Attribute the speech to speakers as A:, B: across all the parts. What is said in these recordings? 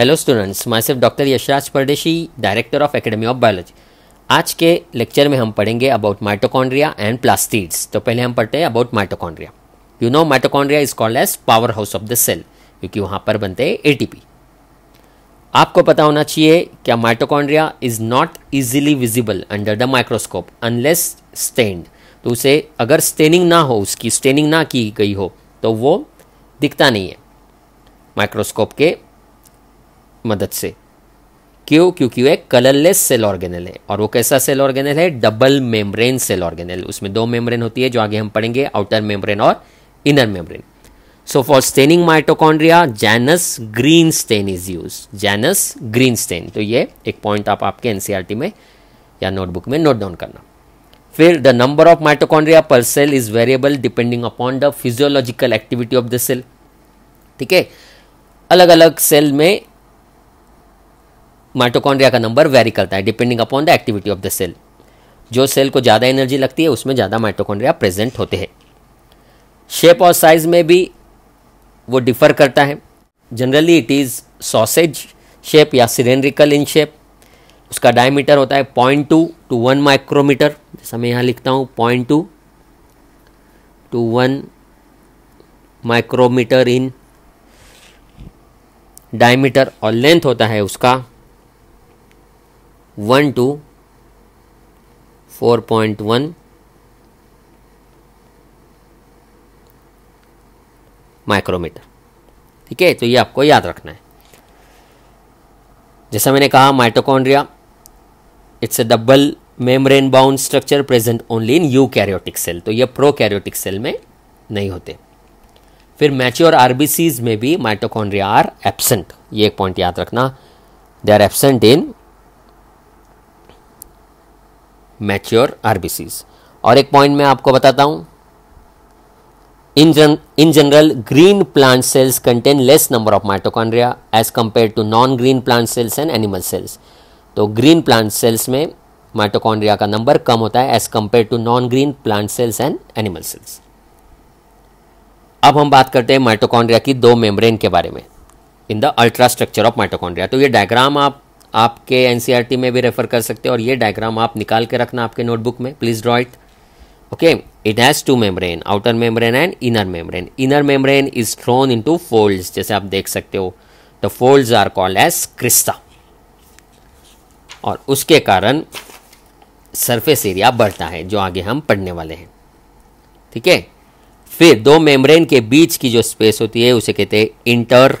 A: Hello students my self doctor Yashraj Pardeshi director of academy of biology आज के lecture में हम पढ़ेंगे अबाउट माइटोकॉन्ड्रिया एंड प्लास्टिड्स तो पहले हम पढ़ते हैं about mitochondria you know mitochondria is called as power house of the cell क्योंकि वहाँ पर बनते हैं एटीपी आपको पता होना चाहिए क्या mitochondria is not easily visible under the microscope unless stained तो उसे अगर स्टेनिंग ना हो उसकी स्टेनिंग ना की गई हो तो वो दिखता नहीं है माइक्रोस्कोप के मदद से क्यों क्योंकि वह कलरलेस सेल ऑर्गेनल है और वो कैसा सेल ऑर्गेनल है डबल मेम्ब्रेन सेल ऑर्गेनल उसमें दो मेम्ब्रेन होती है जो आगे हम पढ़ेंगे आउटर मेम्ब्रेन और inner membrane so for staining mitochondria Janus green stain is use Janus green stain तो ये एक पॉइंट आप आपके एनसीआरटी e में या नोटबुक में नोट डाउन करना फिर the number of mitochondria per cell is variable depending upon the physiological activity of the cell ठीक है अलग अलग सेल में माइटोकॉन्ड्रिया का नंबर वेरी करता है depending upon the activity of the cell जो सेल को ज़्यादा एनर्जी लगती है उसमें ज़्यादा माइटोकॉन्ड्रिया प्रेजेंट होते हैं शेप और साइज में भी वो डिफर करता है generally it is sausage shape या सिलेंड्रिकल इन शेप उसका डायमीटर होता है point two to one micrometer जैसा मैं यहाँ लिखता हूँ point two to one micrometer in diameter और लेंथ होता है उसका one to four point one micrometer ठीक है तो ये आपको याद रखना है जैसा मैंने कहा mitochondria it's a double membrane bound structure present only in eukaryotic cell तो ये प्रो कैरियोटिक सेल में नहीं होते फिर मैच्योर आरबीसीज में भी माइटोकॉन्ड्रिया आर एबसेंट ये एक पॉइंट याद रखना they are absent in mature RBCs और एक पॉइंट मैं आपको बताता हूं in gen in general green plant cells contain less number of mitochondria as compare to non green plant cells and animal cells तो ग्रीन प्लांट सेल्स में mitochondria का number कम होता है as compare to non green plant cells and animal cells अब हम बात करते हैं माइटोकॉन्ड्रिया की दो मेम्ब्रेन के बारे में in the ultrastructure of mitochondria तो ये डायग्राम आप आपके एन e में भी रेफर कर सकते हो और ये डायग्राम आप निकाल के रखना आपके नोटबुक में please draw it okay it has two membrane outer membrane and inner membrane inner membrane is thrown into fold जैसे आप देख सकते हो the folds are called as crista और उसके कारण सरफेस एरिया बढ़ता है जो आगे हम पढ़ने वाले हैं ठीक है फिर दो मेम्ब्रेन के बीच की जो स्पेस होती है उसे कहते हैं इंटर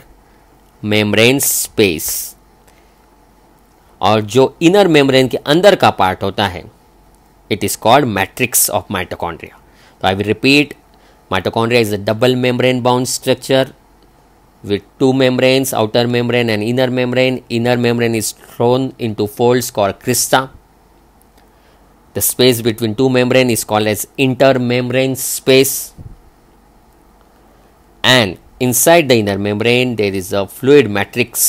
A: मेम्ब्रेन स्पेस और जो इनर मेम्ब्रेन के अंदर का पार्ट होता है it is called matrix of mitochondria तो I will repeat mitochondria is a double membrane bound structure with two membranes outer membrane and inner membrane inner membrane is thrown into fold call crista the space between two membrane is called as inter membrane space and inside the inner membrane there is a fluid matrix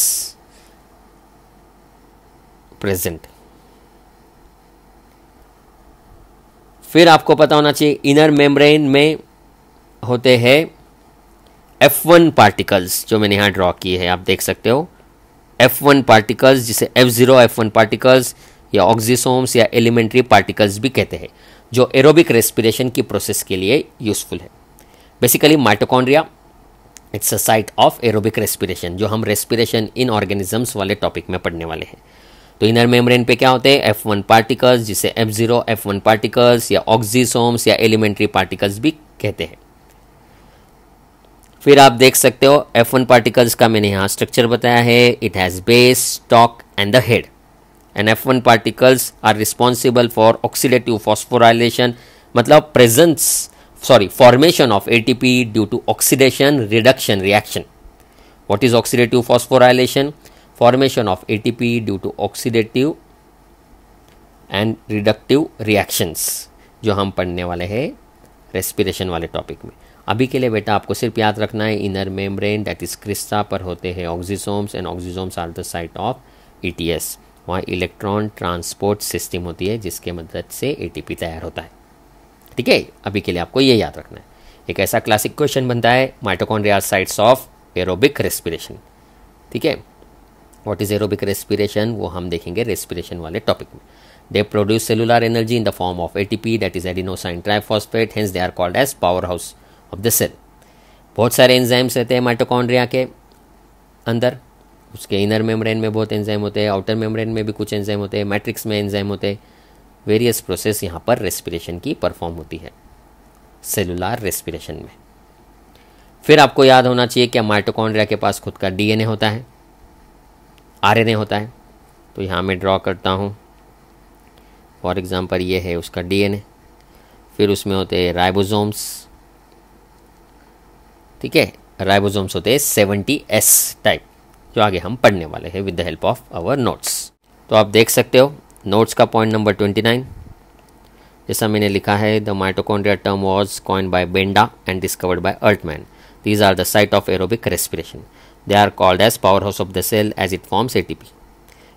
A: present फिर आपको पता होना चाहिए inner membrane में होते हैं F one particles जो मैंने यहां ड्रॉ किए हैं आप देख सकते हो एफ वन पार्टिकल्स जिसे F zero F one particles या ऑक्सीसोम्स या एलिमेंट्री पार्टिकल्स भी कहते हैं जो एरोबिक रेस्पिरेशन की प्रोसेस के लिए यूजफुल है basically mitochondria it's a site of aerobic respiration जो हम रेस्पिरेशन इन ऑर्गेनिजम्स वाले टॉपिक में पढ़ने वाले हैं तो इनर मेम्ब्रेन पे क्या होते हैं एफ वन पार्टिकल्स जिसे F zero F one particles या ऑक्सीसोम्स या एलिमेंट्री पार्टिकल्स भी कहते हैं फिर आप देख सकते हो एफ वन पार्टिकल्स का मैंने यहाँ स्ट्रक्चर बताया है it has base stalk and the head and F one particles are responsible for oxidative phosphorylation मतलब presence sorry formation of A P due to oxidation reduction reaction what is oxidative phosphorylation formation of ATP due to oxidative and reductive reactions जो हम पढ़ने वाले हैं respiration वाले topic में अभी के लिए बेटा आपको सिर्फ याद रखना है inner membrane that is crista पर होते हैं oxysomes and oxysomes are the site of S वहाँ इलेक्ट्रॉन ट्रांसपोर्ट सिस्टम होती है जिसके मदद से एटीपी तैयार होता है ठीक है अभी के लिए आपको ये याद रखना है एक ऐसा क्लासिक क्वेश्चन बनता है mitochondria sites of aerobic respiration ठीक है वॉट इज़ एरोबिक रेस्पिरेशन वो हम देखेंगे रेस्पिरेशन वाले टॉपिक में they produce cellular energy in the form of A T P that is adenosine triphosphate hence they are called as power house of the cell बहुत सारे enzymes रहते हैं mitochondria के अंदर उसके इनर मेम्ब्रेन में बहुत एंजाइम होते हैं आउटर मेम्ब्रेन में भी कुछ एंजाइम होते हैं मैट्रिक्स में एंजाइम होते हैं वेरियस प्रोसेस यहाँ पर रेस्पिरेशन की परफॉर्म होती है सेलुलर रेस्पिरेशन में फिर आपको याद होना चाहिए कि माइटोकॉन्ड्रिया के पास खुद का डीएनए होता है आर होता है तो यहाँ मैं ड्रॉ करता हूँ फॉर एग्ज़ाम्पल ये है उसका डीएनए फिर उसमें होते हैं राइबोसोम्स ठीक है राइबोसोम्स होते हैं सेवेंटी एस टाइप जो आगे हम पढ़ने वाले हैं with the help of our notes तो आप देख सकते हो नोट्स का पॉइंट नंबर ट्वेंटी नाइन जैसा मैंने लिखा है the mitochondria term was coin by Benda and discovered by Altmann these are the site of aerobic respiration They are called as powerhouse of the cell as it forms ATP.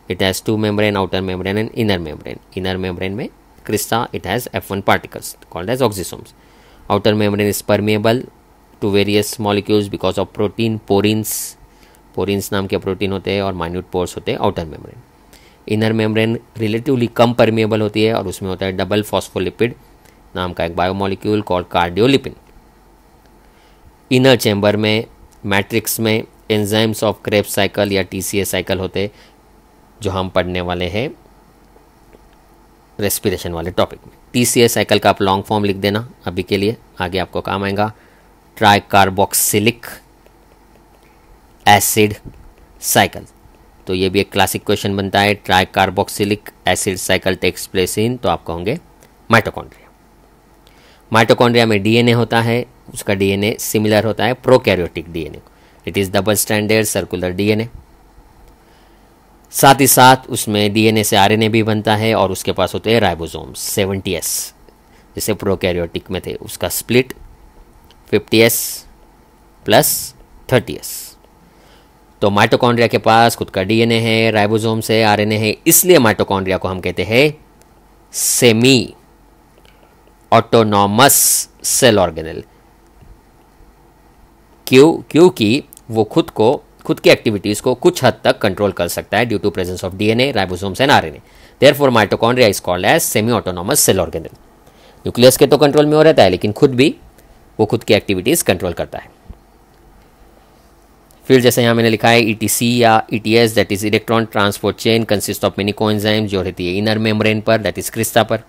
A: It has two membrane, outer membrane and inner membrane. Inner membrane में crista it has F1 particles called as oxysomes. Outer membrane is permeable to various molecules because of protein porins. porins naam ke protein hote hai aur minute pores hote hai outer membrane inner membrane relatively कम permeable होती है और उसमें होता है double phospholipid नाम का एक biomolecule called cardiolipin inner chamber में मैट्रिक्स में एंजाइम्स ऑफ क्रेप साइकिल या टी साइकिल होते जो हम पढ़ने वाले हैं रेस्पिरेशन वाले टॉपिक में टी साइकिल का आप लॉन्ग फॉर्म लिख देना अभी के लिए आगे आपको काम आएगा ट्राई कार्बोक्सिलिक एसिड साइकिल तो ये भी एक क्लासिक क्वेश्चन बनता है tricarboxylic acid cycle takes place in तो आप कहोगे माइटोकॉन्ड्रिया माइटोकॉन्ड्रिया में डीएनए होता है उसका डीएनए सिमिलर होता है प्रोकैरियोटिक डीएनए को it is double standard circular DNA साथ ही साथ उसमें डीएनए से आरएनए भी बनता है और उसके पास होते हैं राइबोसोम सेवेंटी एस जैसे प्रोकैरियोटिक में थे उसका split fifty S plus thirty S तो माइटोकॉन्ड्रिया के पास खुद का डीएनए है राइबोसोम से आरएनए है इसलिए माइटोकॉन्ड्रिया को हम कहते हैं सेमी ऑटोनॉमस सेल ऑर्गेनल क्यों क्योंकि वो खुद को खुद की एक्टिविटीज़ को कुछ हद तक कंट्रोल कर सकता है due to presence of DNA ribosomes and RNA therefore mitochondria is called as semi autonomous cell organelle nucleus के तो कंट्रोल में हो रहता है लेकिन खुद भी वो खुद की एक्टिविटीज़ कंट्रोल करता है फिर जैसे यहाँ मैंने लिखा है ईटीसी e या ETS that is electron transport chain consist of many coenzyme जो रहती है इनर मेम्ब्रेन पर दैट इज क्रिस्टा पर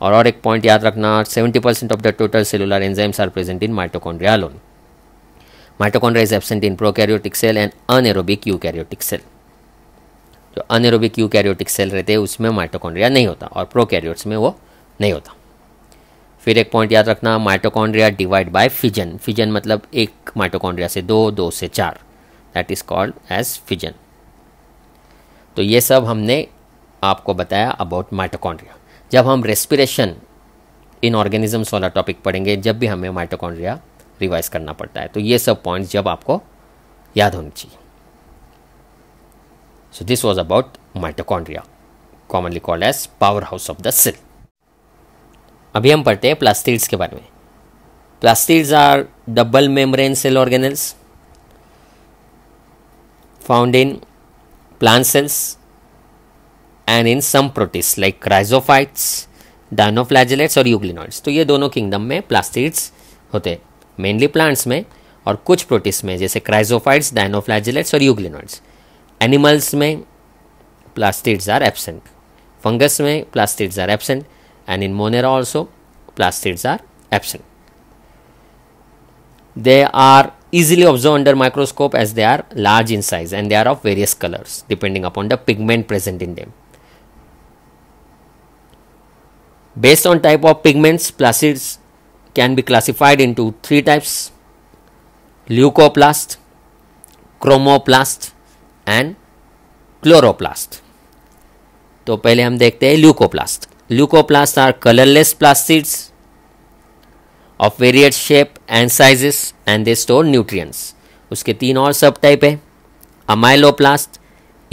A: और और एक पॉइंट याद रखना 70% of the total cellular enzymes are present in mitochondria alone mitochondria is absent in prokaryotic cell and anaerobic eukaryotic cell जो अनएरोबिक यूकैरियोटिक सेल रहते हैं उसमें माइटोकॉन्ड्रिया नहीं होता और प्रोकैरियोट्स में वो नहीं होता फिर एक पॉइंट याद रखना mitochondria divide by fission fission मतलब एक माइटोकॉन्ड्रिया से दो दो से चार that is called as fission तो ये सब हमने आपको बताया अबाउट माइटोकॉन्ड्रिया जब हम रेस्पिरेशन इन ऑर्गेनिजम्स वाला टॉपिक पढ़ेंगे जब भी हमें माइटोकॉन्ड्रिया रिवाइज करना पड़ता है तो ये सब पॉइंट्स जब आपको याद होनी चाहिए so this was about mitochondria commonly called as power house of the cell अभी हम पढ़ते हैं प्लास्टिड्स के बारे में plastids are double membrane cell organelles found in plant cells and in some protists like chrysophytes dinoflagellates और euglenoids तो ये दोनों किंगडम में प्लास्टिड्स होते हैं मेनली प्लांट्स में और कुछ प्रोटिस में जैसे क्राइजोफाइट्स डायनोफ्लैजिलेट्स और यूग्लिनॉइड्स एनिमल्स में प्लास्टिड्स आर एबसेंट फंगस में plastids are absent and in monera also plastids are absent. They are easily observed under microscope as they are large in size and they are of various colors depending upon the pigment present in them. Based on type of pigments, plastids can be classified into three types leucoplast, chromoplast and chloroplast. तो पहले हम देखते हैं leucoplast leucoplast are colourless plastids of various shape and sizes and they store nutrients उसके तीन और सब type है अमाइलोप्लास्ट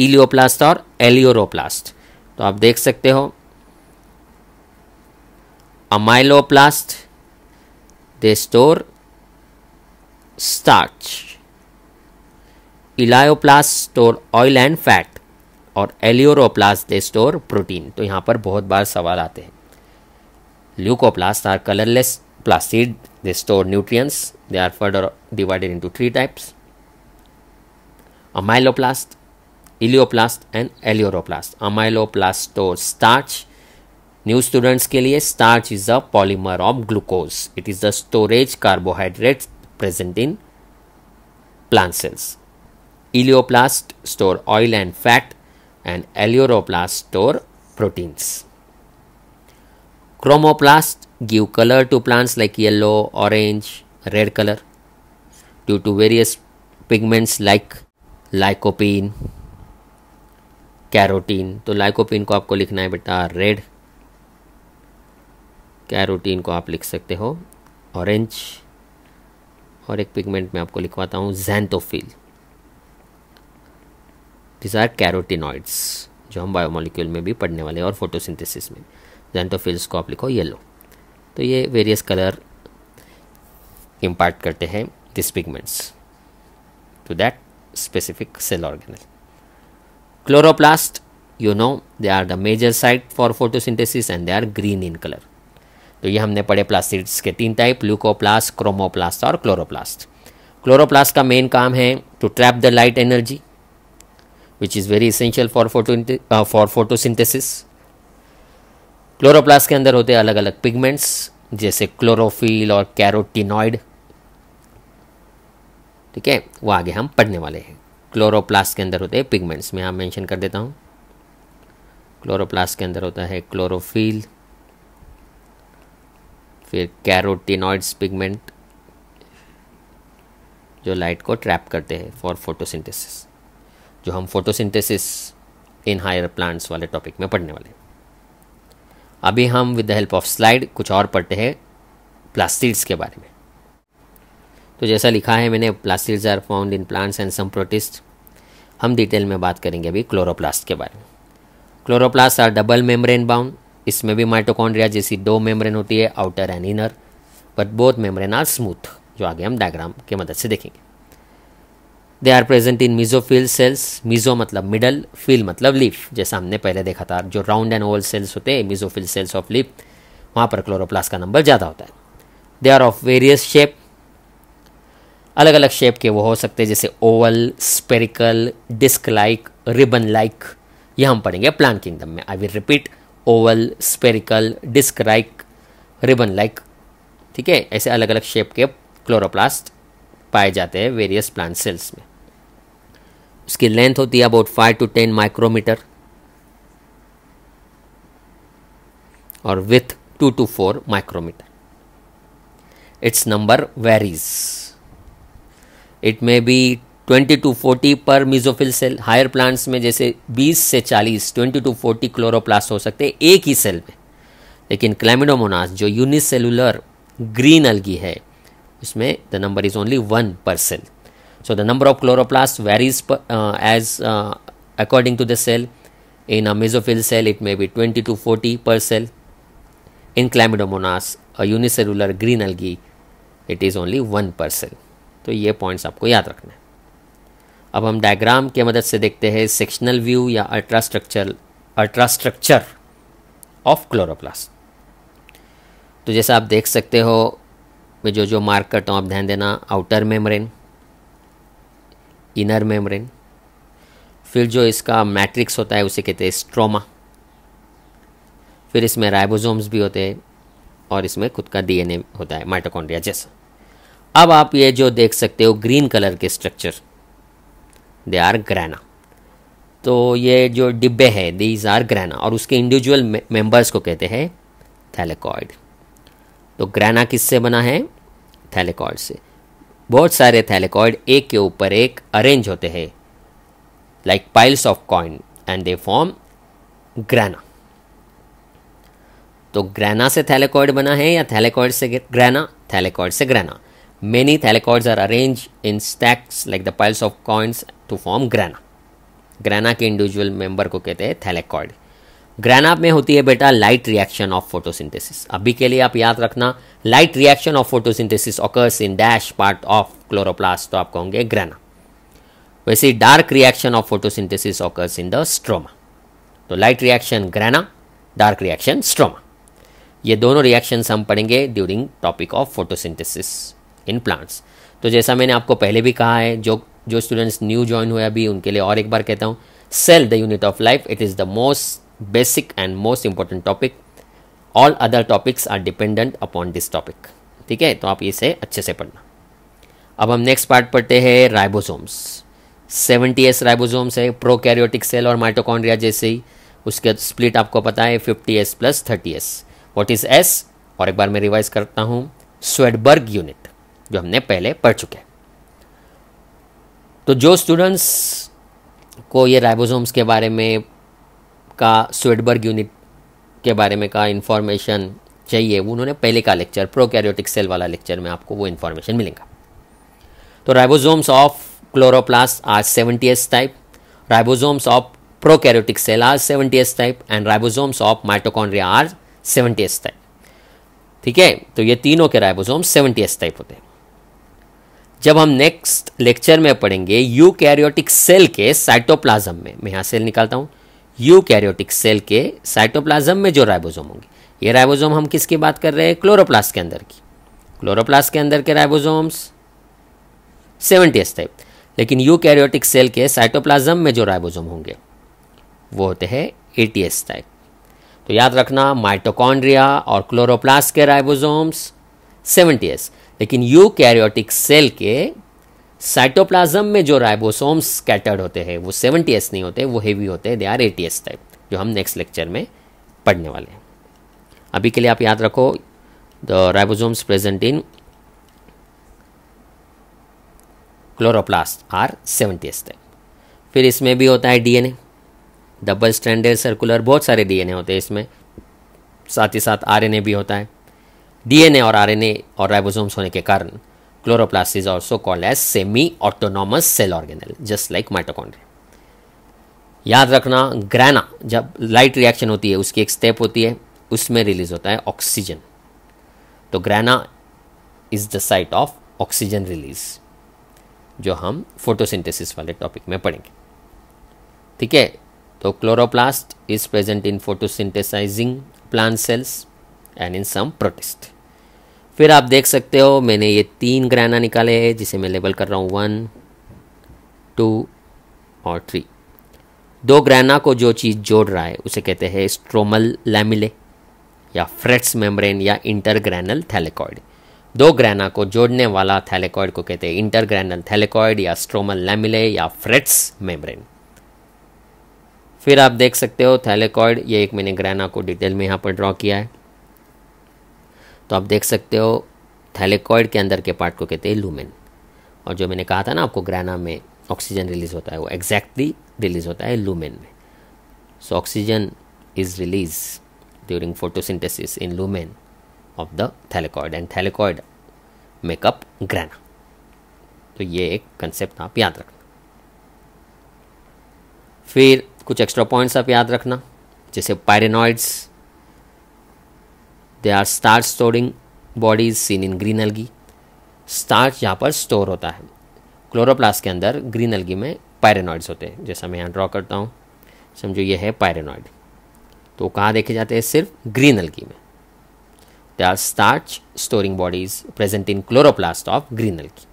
A: इलियोप्लास्ट और एलियोरोप्लास्ट तो आप देख सकते हो amyloplast They store starch. Elaioplast store oil and fat और एलियोरोप्लास्ट दे स्टोर प्रोटीन तो यहाँ पर बहुत बार सवाल आते हैं leucoplast are colourless plastid they store nutrients they are further divided into three types amyloplast elaioplast and aleuroplast amyloplast store starch new students के लिए starch is a polymer of glucose it is the storage carbohydrate present in plant cells elaioplast store oil and fat and aleuroplast store proteins chromoplast give colour to plants like yellow orange red colour due to various pigments like lycopene carotene तो lycopene को आपको लिखना है बेटा red carotene को आप लिख सकते हो ऑरेंज और एक पिगमेंट में आपको लिखवाता हूँ जैंतोफिल दिज आर कैरोटिनॉइड्स जो हम बायोमोलिक्यूल में भी पढ़ने वाले हैं और फोटोसिंथेसिस में जैंतोफिल्स को आप लिखो येलो तो ये वेरियस कलर इम्पार्ट करते हैं this pigments to that specific cell organelle chloroplast you know they are the major site for photosynthesis and they are green in colour तो ये हमने पढ़े प्लास्टिड्स के तीन टाइप ल्यूकोप्लास्ट क्रोमोप्लास्ट और क्लोरोप्लास्ट क्लोरोप्लास्ट का मेन काम है to trap the light energy which is very essential for photo for photosynthesis chloroplast के अंदर होते अलग अलग पिगमेंट्स जैसे क्लोरोफिल और कैरोटिनॉइड ठीक है वो आगे हम पढ़ने वाले हैं क्लोरोप्लास्ट के अंदर होते हैं पिगमेंट्स मैं यहाँ मेंशन कर देता हूँ क्लोरोप्लास्ट के अंदर होता है क्लोरोफिल फिर कैरोटीनॉइड्स पिगमेंट जो लाइट को ट्रैप करते हैं फॉर फोटोसिंथेसिस जो हम फोटोसिंथेसिस इन हायर प्लांट्स वाले टॉपिक में पढ़ने वाले अभी हम with the help of slide कुछ और पढ़ते हैं प्लास्टिड्स के बारे में तो जैसा लिखा है मैंने plastids are found in plants and some protist हम डिटेल में बात करेंगे अभी क्लोरोप्लास्ट के बारे में chloroplast are double membrane bound इसमें भी माइटोकॉन्ड्रिया जैसी दो मेम्ब्रेन होती है outer and inner but both membrane are smooth जो आगे हम डायग्राम के मदद से देखेंगे they are present in mesophyll cells meso मतलब मिडल फिल मतलब लीफ जैसा हमने पहले देखा था जो राउंड एंड ओवल सेल्स होते हैं मिजोफिल सेल्स ऑफ लीफ वहाँ पर क्लोरोप्लास का नंबर ज़्यादा होता है they are of various shape अलग अलग शेप के वो हो सकते हैं जैसे oval spherical disc like ribbon like ये हम पढ़ेंगे प्लान किंगडम में I will repeat oval spherical disc like ribbon like ठीक है ऐसे अलग अलग शेप के क्लोरोप्लास्ट पाए जाते हैं वेरियस प्लांट सेल्स में उसकी लेंथ होती है about five to ten micrometre और width two to four micrometre its number varies it may be twenty to forty per mesophyll cell higher plants में जैसे बीस से चालीस ट्वेंटी टू फोर्टी क्लोरोप्लास्ट हो सकते हैं एक ही सेल में लेकिन क्लैमिडोमोनास जो यूनिसेलुलर ग्रीन अलगी है उसमें the number is only one per cell so the number of chloroplast varies as according to the cell in a mesophyll cell it may be twenty to forty per cell in Chlamydomonas, unicellular green algae it is only one per cell तो ये points आपको याद रखना है अब हम diagram के मदद से देखते हैं सेक्शनल व्यू या अल्ट्रास्ट्रक्चर अल्ट्रास्ट्रक्चर ऑफ क्लोरोप्लास्ट तो जैसा आप देख सकते हो मैं जो जो मार्क करता हूँ आप ध्यान देना आउटर मेम्ब्रेन इनर मेम्ब्रेन फिर जो इसका मैट्रिक्स होता है उसे कहते हैं स्ट्रोमा फिर इसमें राइबोसोम्स भी होते हैं और इसमें खुद का डीएनए होता है माइटोकॉन्ड्रिया जैसा अब आप ये जो देख सकते हो ग्रीन कलर के स्ट्रक्चर दे आर ग्रैना तो ये जो डिब्बे हैं दीज आर ग्रैना और उसके इंडिविजुअल मेंबर्स को कहते हैं थैलेकॉइड तो ग्रैना किससे बना है थैलेकॉइड से बहुत सारे थैलेकॉइड एक के ऊपर एक अरेंज होते हैं like piles of coin and they form grana तो ग्रैना से थैलेकॉइड बना है या थैलेकॉइड से ग्रैना थैलेकॉइड से grana Many thalicoids are arranged in stacks like the piles of coins to form grana. ग्रैना के इंडिविजुअल मेंबर को कहते हैं thalicoid ग्रैना में होती है बेटा लाइट रिएक्शन ऑफ फोटोसिंथेसिस अभी के लिए आप याद रखना light reaction of photosynthesis occurs in dash part of chloroplast तो आप कहोगे ग्रैना वैसे dark reaction of photosynthesis occurs in the stroma तो light reaction grana dark reaction stroma ये दोनों रिएक्शन हम पढ़ेंगे during topic of photosynthesis in plants तो जैसा मैंने आपको पहले भी कहा है जो जो स्टूडेंट्स न्यू ज्वाइन हुए अभी उनके लिए और एक बार कहता हूँ cell the unit of life it is the most basic and most important topic all other topics are dependent upon this topic ठीक है तो आप इसे अच्छे से पढ़ना अब हम नेक्स्ट पार्ट पढ़ते हैं राइबोसोम्स सेवेंटी एस राइबोसोम्स है प्रोकैरियोटिक सेल और माइटोकॉन्ड्रिया जैसे ही उसके स्प्लिट आपको पता है fifty S plus thirty S what is S और एक बार मैं रिवाइज करता हूँ स्वेडबर्ग यूनिट जो हमने पहले पढ़ चुके हैं तो जो स्टूडेंट्स को ये राइबोसोम्स के बारे में का स्वेडबर्ग यूनिट के बारे में का इन्फॉर्मेशन चाहिए वो उन्होंने पहले का लेक्चर प्रोकैरियोटिक सेल वाला लेक्चर में आपको वो इन्फॉर्मेशन मिलेगा तो ribosomes of chloroplast are seventy S type ribosomes of prokaryotic cell are seventy S type and ribosomes of mitochondria are seventy S type ठीक है तो ये तीनों के राइबोसोम्स सेवेंटी एस टाइप होते हैं जब हम नेक्स्ट लेक्चर में पढ़ेंगे यू कैरियोटिक सेल के साइटोप्लाज्म में मैं यहाँ सेल निकालता हूँ कैरियोटिक सेल के साइटोप्लाज्म में जो राइबोसोम होंगे ये राइबोसोम हम किसकी बात कर रहे हैं क्लोरोप्लास्ट के अंदर की क्लोरोप्लास्ट के अंदर के राइबोसोम्स सेवेंटी एस टाइप लेकिन यू कैरियोटिक सेल के साइटोप्लाज्म में जो राइबोसोम होंगे वो होते हैं एटी एस टाइप तो याद रखना माइटोकॉन्ड्रिया और क्लोरोप्लास्ट के राइबोसोम्स सेवेंटी एस लेकिन यूकैरियोटिक सेल के साइटोप्लाज्म में जो राइबोसोम्स स्कैटर्ड होते हैं वो सेवेंटी एस नहीं होते वो हेवी होते हैं they are eighty S type जो हम नेक्स्ट लेक्चर में पढ़ने वाले हैं अभी के लिए आप याद रखो the ribosomes present in chloroplast are seventy S type फिर इसमें भी होता है डीएनए डबल स्टैंडर्ड सर्कुलर बहुत सारे डीएनए होते हैं इसमें साथ ही साथ आरएनए भी होता है डीएनए और आरएनए और राइबोसोम्स होने के कारण chloroplast is also call as semi autonomous cell organelle just like mitochondria याद रखना ग्रैना जब लाइट रिएक्शन होती है उसकी एक स्टेप होती है उसमें रिलीज होता है ऑक्सीजन तो grana is the site of oxygen release जो हम फोटोसिंथेसिस वाले टॉपिक में पढ़ेंगे ठीक है तो chloroplast is present in photosynthesising plant cells and in some protist फिर आप देख सकते हो मैंने ये तीन ग्रहणा निकाले हैं जिसे मैं लेबल कर रहा हूँ वन टू और थ्री दो ग्रहणा को जो चीज़ जोड़ रहा है उसे कहते हैं स्ट्रोमल लैमिले या फ्रेट्स मेम्ब्रेन या इंटरग्रैनल थैलेकॉइड दो ग्रैना को जोड़ने वाला थैलेकॉइड को कहते हैं इंटरग्रैनल थैलेकॉइड या स्ट्रोमल लैमिले या फ्रेट्स मेम्ब्रेन फिर आप देख सकते हो थैलेकॉइड ये एक मैंने ग्रैना को डिटेल में यहाँ पर ड्रॉ किया है तो आप देख सकते हो थैलेकॉइड के अंदर के पार्ट को कहते हैं लूमेन और जो मैंने कहा था ना आपको ग्रैना में ऑक्सीजन रिलीज होता है वो एग्जैक्टली रिलीज होता है लूमेन में so oxygen is release during photosynthesis in lumen of the thylakoid and thylakoid make up grana तो ये एक कंसेप्ट आप याद रखना फिर कुछ एक्स्ट्रा पॉइंट्स आप याद रखना जैसे pyrenoids there are starch storing bodies seen in green algae starch यहाँ पर स्टोर होता है क्लोरोप्लास्ट के अंदर ग्रीन एल्गी में पायरेनॉइड्स होते हैं जैसा मैं यहाँ ड्रॉ करता हूँ समझो ये है पायरेनॉइड तो कहाँ देखे जाते हैं सिर्फ ग्रीन एल्गी में they are starch storing bodies present in chloroplast of green algae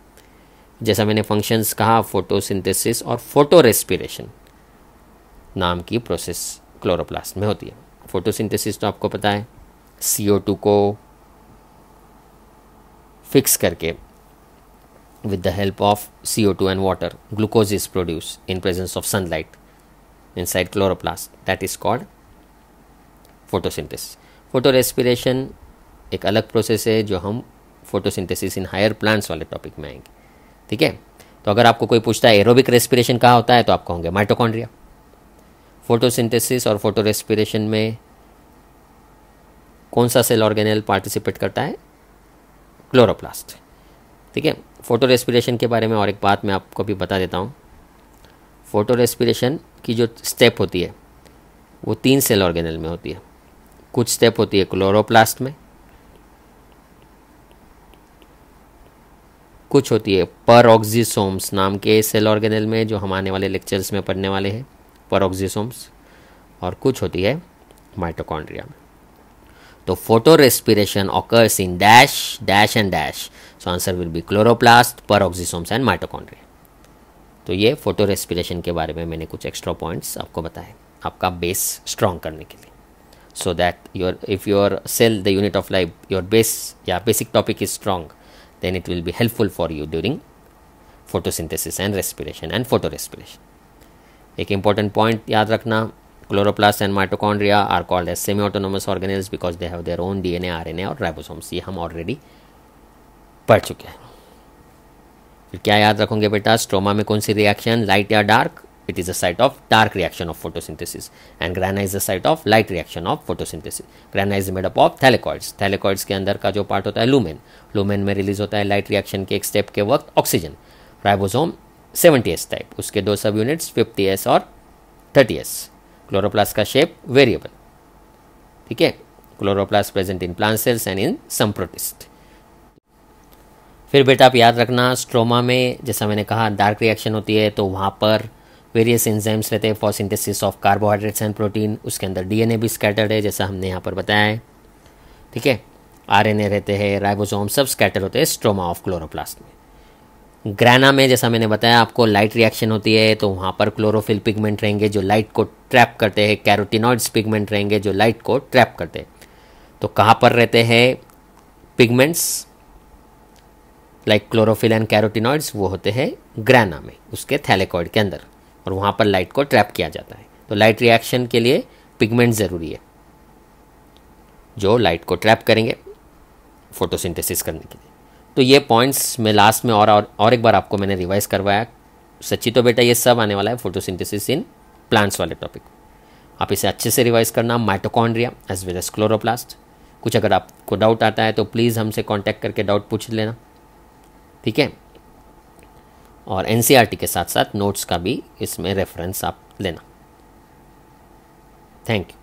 A: जैसा मैंने फंक्शंस कहा फोटोसिंथेसिस और फोटो रेस्पिरेशन नाम की प्रोसेस क्लोरोप्लास्ट में होती है फोटोसिंथेसिस तो आपको पता है सी ओ टू को फिक्स करके with the help of C O two and water glucose is produce in presence of sunlight inside chloroplast that is called photosynthesis photo respiration एक अलग प्रोसेस है जो हम फोटोसिंथेसिस इन हायर प्लांट्स वाले topic में आएंगे ठीक है तो अगर आपको कोई पूछता है एरोबिक रेस्पिरेशन कहाँ होता है तो आप कहोगे माइटोकॉन्ड्रिया फोटोसिंथेसिस और फोटो रेस्पिरेशन में कौन सा सेल ऑर्गेनेल पार्टिसिपेट करता है क्लोरोप्लास्ट ठीक है फोटो रेस्पिरेशन के बारे में और एक बात मैं आपको भी बता देता हूँ फोटो रेस्पिरेशन की जो स्टेप होती है वो तीन सेल ऑर्गेनल में होती है कुछ स्टेप होती है क्लोरोप्लास्ट में कुछ होती है पर ऑक्सीसोम्स नाम के सेल ऑर्गेनल में जो हम आने वाले लेक्चर्स में पढ़ने वाले हैं पर और कुछ होती है माइटोकॉन्ड्रिया में तो photo respiration occurs in dash dash and dash so answer will be chloroplast peroxisomes and mitochondria तो ये फोटो रेस्पिरेशन के बारे में मैंने कुछ एक्स्ट्रा पॉइंट्स आपको बताए आपका बेस स्ट्रॉन्ग करने के लिए so that your if your cell the unit of life your base या basic topic is strong then it will be helpful for you during photosynthesis and respiration and photo respiration एक important point याद रखना chloroplast and mitochondria are called as semi autonomous organelles because they have their own DNA RNA और ribosomes ये हम already पढ़ चुके हैं फिर क्या याद रखोगे बेटा स्ट्रोमा में कौन सी रिएक्शन लाइट या dark it is a site of dark reaction of photosynthesis and grana is the site of light reaction of photosynthesis grana is made up of thylakoids thylakoids के अंदर का जो पार्ट होता है लूमेन लूमेन में release होता है light reaction के एक स्टेप के वक्त oxygen ribosome seventy S type उसके दो सब यूनिट्स फिफ्टी एस और थर्टी एस क्लोरोप्लास्ट का शेप वेरिएबल ठीक है chloroplast present in plant cells and in some protist फिर बेटा आप याद रखना स्ट्रोमा में जैसा मैंने कहा डार्क रिएक्शन होती है तो वहाँ पर वेरियस एंजाइम्स रहते हैं for synthesis of carbohydrates and protein उसके अंदर डीएनए भी स्कैटर्ड है जैसा हमने यहाँ पर बताया है ठीक है आरएनए रहते हैं राइबोसोम सब स्कैटर होते हैं स्ट्रोमा ऑफ क्लोरोप्लास्ट में ग्राना में जैसा मैंने बताया आपको लाइट रिएक्शन होती है तो वहाँ पर क्लोरोफिल पिगमेंट रहेंगे जो लाइट को ट्रैप करते हैं कैरोटिनॉइड्स पिगमेंट रहेंगे जो लाइट को ट्रैप करते हैं तो कहाँ पर रहते हैं pigments like chlorophyll and carotenoids वो होते हैं ग्राना में उसके थैलेकॉइड के अंदर और वहाँ पर लाइट को ट्रैप किया जाता है तो लाइट रिएक्शन के लिए पिगमेंट ज़रूरी है जो लाइट को ट्रैप करेंगे फोटोसिंथेसिस करने के लिए तो ये पॉइंट्स मैं लास्ट में और और, और एक बार आपको मैंने रिवाइज करवाया सच्ची तो बेटा ये सब आने वाला है फोटोसिंथेसिस इन प्लांट्स वाले टॉपिक आप इसे अच्छे से रिवाइज करना mitochondria as well as chloroplast कुछ अगर आपको डाउट आता है तो प्लीज़ हमसे कॉन्टैक्ट करके डाउट पूछ लेना ठीक है और एन e के साथ साथ नोट्स का भी इसमें रेफरेंस आप लेना थैंक यू